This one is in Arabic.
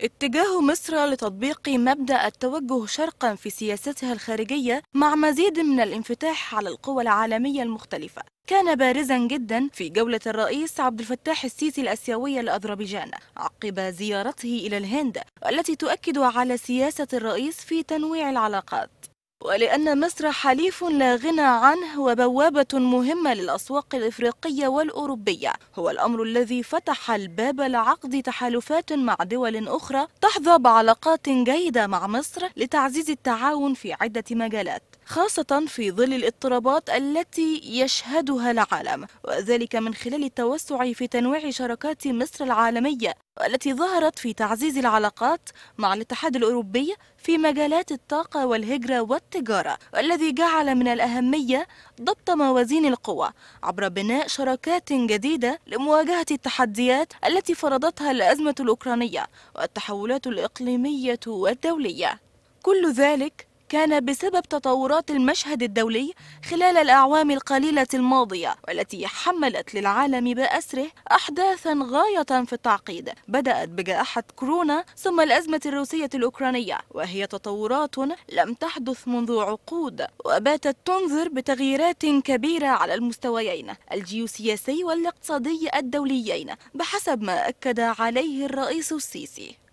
اتجاه مصر لتطبيق مبدأ التوجه شرقا في سياستها الخارجية مع مزيد من الانفتاح على القوى العالمية المختلفة كان بارزا جدا في جولة الرئيس عبد الفتاح السيسي الأسيوية لأذربيجان عقب زيارته إلى الهند التي تؤكد على سياسة الرئيس في تنويع العلاقات ولأن مصر حليف لا غنى عنه وبوابة مهمة للأسواق الإفريقية والأوروبية هو الأمر الذي فتح الباب لعقد تحالفات مع دول أخرى تحظى بعلاقات جيدة مع مصر لتعزيز التعاون في عدة مجالات خاصة في ظل الاضطرابات التي يشهدها العالم وذلك من خلال التوسع في تنويع شراكات مصر العالمية والتي ظهرت في تعزيز العلاقات مع الاتحاد الأوروبي في مجالات الطاقة والهجرة والتجارة والذي جعل من الأهمية ضبط موازين القوى عبر بناء شراكات جديدة لمواجهة التحديات التي فرضتها الأزمة الأوكرانية والتحولات الإقليمية والدولية كل ذلك كان بسبب تطورات المشهد الدولي خلال الأعوام القليلة الماضية والتي حملت للعالم بأسره أحداثا غاية في التعقيد بدأت بجائحة كورونا ثم الأزمة الروسية الأوكرانية وهي تطورات لم تحدث منذ عقود وباتت تنذر بتغييرات كبيرة على المستويين الجيوسياسي والاقتصادي الدوليين بحسب ما أكد عليه الرئيس السيسي